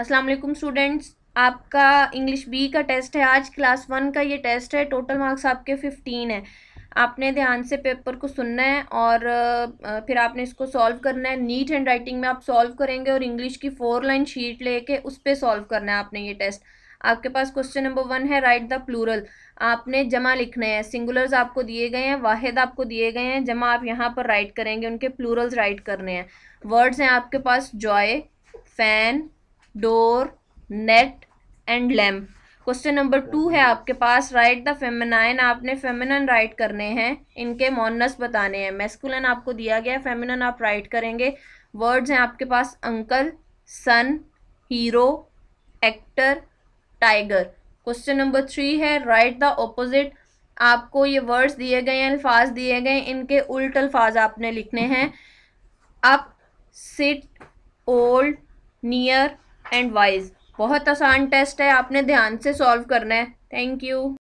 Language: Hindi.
अस्सलाम वालेकुम स्टूडेंट्स आपका इंग्लिश बी का टेस्ट है आज क्लास वन का ये टेस्ट है टोटल मार्क्स आपके फिफ्टीन है आपने ध्यान से पेपर को सुनना है और फिर आपने इसको सॉल्व करना है नीट हैंड राइटिंग में आप सॉल्व करेंगे और इंग्लिश की फोर लाइन शीट लेके उस पर सॉल्व करना है आपने ये टेस्ट आपके पास क्वेश्चन नंबर वन है राइट द प्लूरल आपने जमा लिखने हैं सिंगुलर्स आपको दिए गए हैं वाहिद आपको दिए गए हैं जमा आप यहाँ पर राइट करेंगे उनके प्लूरल्स राइट करने हैं वर्ड्स हैं आपके पास joy fan door net and lamp question number two है आपके पास राइट द फेमिनाइन आपने फेमिनन राइट करने हैं इनके मोनस बताने हैं मेस्कुलन आपको दिया गया है फेमिनन आप राइट करेंगे वर्ड्स हैं आपके पास uncle son hero actor tiger question number three है राइट द ऑपोजिट आपको ये वर्ड्स दिए गए हैं अल्फाज दिए गए इनके उल्ट अल्फाज आपने लिखने हैं up sit old near and wise बहुत आसान टेस्ट है आपने ध्यान से सॉल्व करना है थैंक यू